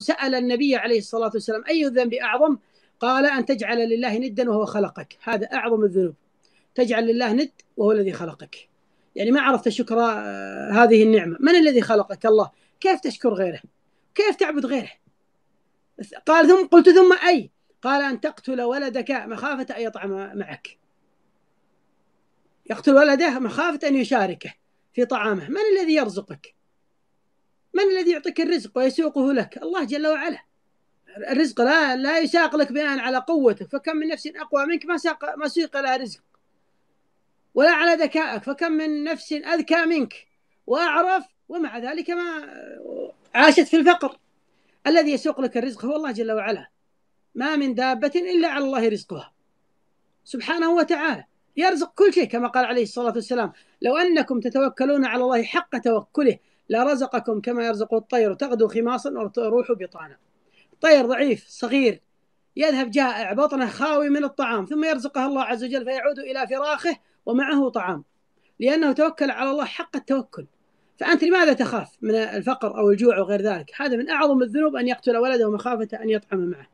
سأل النبي عليه الصلاة والسلام أي الذنب أعظم قال أن تجعل لله ندا وهو خلقك هذا أعظم الذنوب تجعل لله ند وهو الذي خلقك يعني ما عرفت شكر آه، هذه النعمة من الذي خلقك الله كيف تشكر غيره كيف تعبد غيره قال ثم قلت ثم أي قال أن تقتل ولدك مخافة أن يطعم معك يقتل ولده مخافة أن يشاركه في طعامه من الذي يرزقك من الذي يعطيك الرزق ويسوقه لك الله جل وعلا الرزق لا لا يساق لك بناء على قوتك فكم من نفس اقوى منك ما ساق ما سيق لها رزق ولا على ذكائك فكم من نفس اذكى منك واعرف ومع ذلك ما عاشت في الفقر الذي يسوق لك الرزق هو الله جل وعلا ما من دابة إلا على الله رزقها سبحانه وتعالى يرزق كل شيء كما قال عليه الصلاة والسلام لو أنكم تتوكلون على الله حق توكله لرزقكم كما يرزق الطير تغدو خماصا وتروح بطانا طير ضعيف صغير يذهب جائع بطنه خاوي من الطعام ثم يرزقه الله عز وجل فيعود إلى فراخه ومعه طعام لأنه توكل على الله حق التوكل فأنت لماذا تخاف من الفقر أو الجوع وغير ذلك هذا من أعظم الذنوب أن يقتل ولده مخافة أن يطعم معه